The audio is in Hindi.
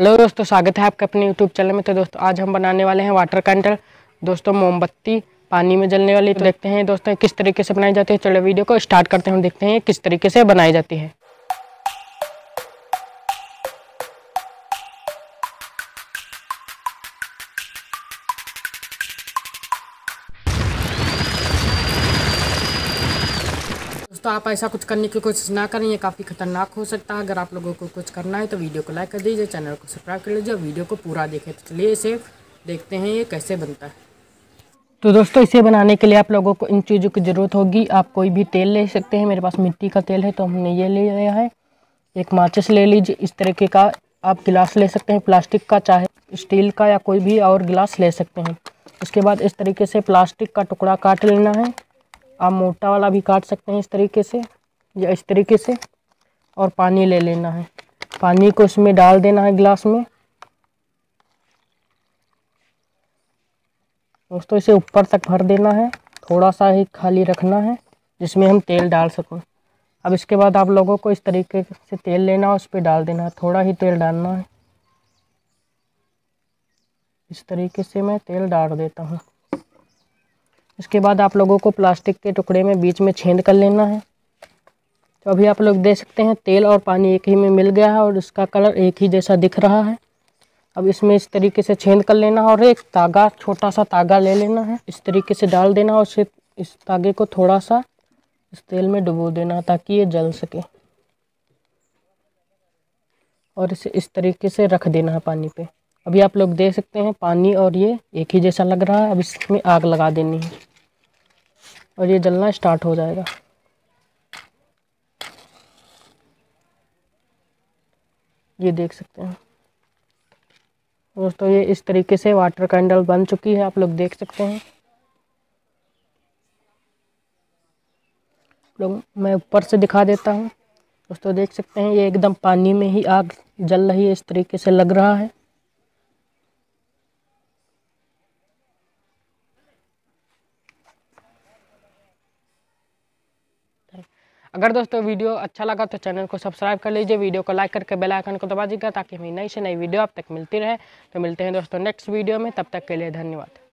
हेलो दोस्तों स्वागत है आपका अपने यूट्यूब चैनल में तो दोस्तों आज हम बनाने वाले हैं वाटर कैंडल दोस्तों मोमबत्ती पानी में जलने वाली तो देखते हैं दोस्तों किस तरीके से बनाई जाती है चलो वीडियो को स्टार्ट करते हैं देखते हैं किस तरीके से बनाई जाती है तो आप ऐसा कुछ करने की कोशिश ना करें ये काफ़ी खतरनाक हो सकता है अगर आप लोगों को कुछ करना है तो वीडियो को लाइक कर दीजिए चैनल को सब्सक्राइब कर लीजिए वीडियो को पूरा देखें तो चलिए इसे देखते हैं ये कैसे बनता है तो दोस्तों इसे बनाने के लिए आप लोगों को इन चीज़ों की ज़रूरत होगी आप कोई भी तेल ले सकते हैं मेरे पास मिट्टी का तेल है तो हमने ये ले लिया है एक माचिस ले लीजिए इस तरीके का आप गिलास ले सकते हैं प्लास्टिक का चाहे स्टील का या कोई भी और गिलास ले सकते हैं उसके बाद इस तरीके से प्लास्टिक का टुकड़ा काट लेना है आप मोटा वाला भी काट सकते हैं इस तरीके से या इस तरीके से और पानी ले लेना है पानी को इसमें डाल देना है गिलास में दोस्तों इसे ऊपर तक भर देना है थोड़ा सा ही खाली रखना है जिसमें हम तेल डाल सकें अब इसके बाद आप लोगों को इस तरीके से तेल लेना है उस पर डाल देना है थोड़ा ही तेल डालना है इस तरीके से मैं तेल डाल देता हूँ इसके बाद आप लोगों को प्लास्टिक के टुकड़े में बीच में छेद कर लेना है तो अभी आप लोग देख सकते हैं तेल और पानी एक ही में मिल गया है और इसका कलर एक ही जैसा दिख रहा है अब इसमें इस तरीके से छेद कर लेना है और एक तागा छोटा सा तागा ले लेना है इस तरीके से डाल देना और उसे इस तागे को थोड़ा सा इस तेल में डुबो देना ताकि ये जल सके और इसे इस तरीके से रख देना है पानी पे अभी आप लोग देख सकते हैं पानी और ये एक ही जैसा लग रहा है अब इसमें आग लगा देनी है और ये जलना स्टार्ट हो जाएगा ये देख सकते हैं दोस्तों ये इस तरीके से वाटर कैंडल बन चुकी है आप लोग देख सकते हैं लोग मैं ऊपर से दिखा देता हूँ दोस्तों देख सकते हैं ये एकदम पानी में ही आग जल रही है इस तरीके से लग रहा है अगर दोस्तों वीडियो अच्छा लगा तो चैनल को सब्सक्राइब कर लीजिए वीडियो को लाइक करके बेल आइकन को दबा दीजिएगा ताकि हमें नई से नई वीडियो आप तक मिलती रहे तो मिलते हैं दोस्तों नेक्स्ट वीडियो में तब तक के लिए धन्यवाद